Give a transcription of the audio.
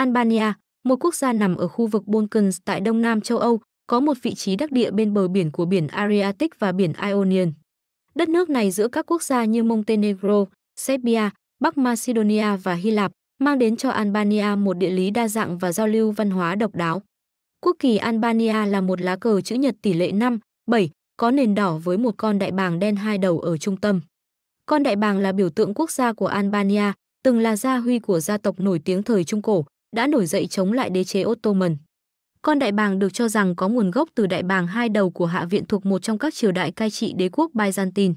Albania, một quốc gia nằm ở khu vực Balkans tại Đông Nam châu Âu, có một vị trí đắc địa bên bờ biển của biển Adriatic và biển Ionian. Đất nước này giữa các quốc gia như Montenegro, Serbia, Bắc Macedonia và Hy Lạp mang đến cho Albania một địa lý đa dạng và giao lưu văn hóa độc đáo. Quốc kỳ Albania là một lá cờ chữ nhật tỷ lệ 5, 7, có nền đỏ với một con đại bàng đen hai đầu ở trung tâm. Con đại bàng là biểu tượng quốc gia của Albania, từng là gia huy của gia tộc nổi tiếng thời Trung Cổ, đã nổi dậy chống lại đế chế Ottoman. Con đại bàng được cho rằng có nguồn gốc từ đại bàng hai đầu của Hạ viện thuộc một trong các triều đại cai trị đế quốc Byzantine.